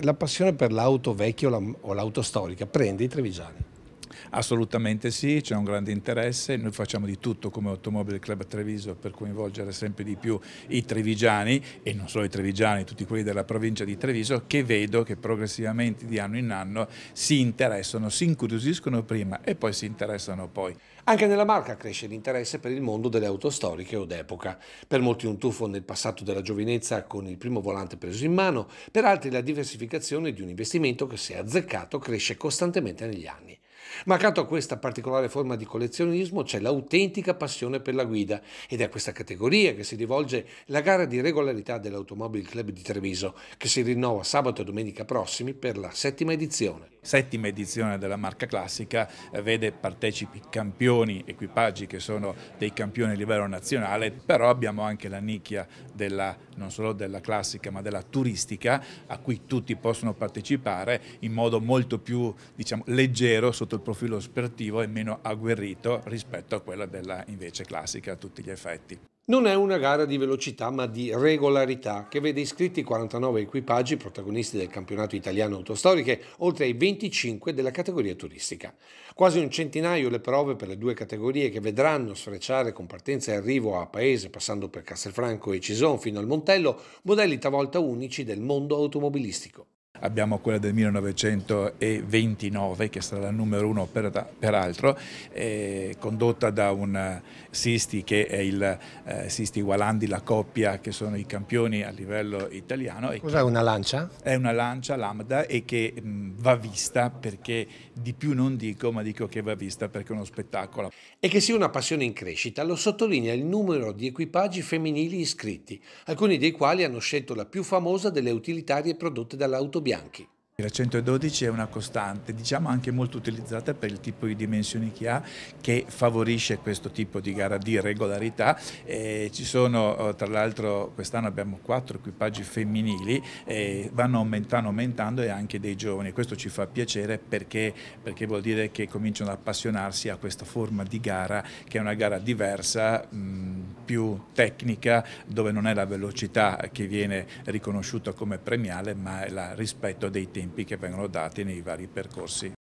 la passione per l'auto vecchia o l'auto storica prende i trevigiani. Assolutamente sì, c'è un grande interesse, noi facciamo di tutto come Automobile Club Treviso per coinvolgere sempre di più i trevigiani e non solo i trevigiani, tutti quelli della provincia di Treviso che vedo che progressivamente di anno in anno si interessano, si incuriosiscono prima e poi si interessano poi. Anche nella Marca cresce l'interesse per il mondo delle auto storiche o d'epoca. Per molti un tuffo nel passato della giovinezza con il primo volante preso in mano, per altri la diversificazione di un investimento che si è azzeccato cresce costantemente negli anni. Ma accanto a questa particolare forma di collezionismo c'è l'autentica passione per la guida ed è a questa categoria che si rivolge la gara di regolarità dell'Automobile Club di Treviso che si rinnova sabato e domenica prossimi per la settima edizione. Settima edizione della marca classica eh, vede partecipi campioni, equipaggi che sono dei campioni a livello nazionale, però abbiamo anche la nicchia della, non solo della classica ma della turistica a cui tutti possono partecipare in modo molto più diciamo, leggero sotto il profilo sportivo è meno agguerrito rispetto a quella della invece classica a tutti gli effetti. Non è una gara di velocità ma di regolarità che vede iscritti 49 equipaggi protagonisti del campionato italiano autostoriche, oltre ai 25 della categoria turistica. Quasi un centinaio le prove per le due categorie che vedranno sfrecciare con partenza e arrivo a Paese, passando per Castelfranco e Cison fino al Montello, modelli talvolta unici del mondo automobilistico abbiamo quella del 1929 che sarà la numero uno per, peraltro, eh, condotta da un Sisti che è il eh, Sisti Gualandi, la coppia che sono i campioni a livello italiano. Cos'è una lancia? È una lancia lambda e che mh, mm, va vista perché di più non dico, ma dico che va vista perché è uno spettacolo. E che sia una passione in crescita lo sottolinea il numero di equipaggi femminili iscritti, alcuni dei quali hanno scelto la più famosa delle utilitarie prodotte dall'Auto Bianchi. La 112 è una costante, diciamo anche molto utilizzata per il tipo di dimensioni che ha, che favorisce questo tipo di gara di regolarità. Eh, ci sono, oh, tra l'altro, quest'anno abbiamo quattro equipaggi femminili, eh, vanno aumentando, aumentando e anche dei giovani. Questo ci fa piacere perché, perché, vuol dire che cominciano ad appassionarsi a questa forma di gara, che è una gara diversa, mh, più tecnica, dove non è la velocità che viene riconosciuta come premiale, ma è il rispetto dei tempi tempi che vengono dati nei vari percorsi.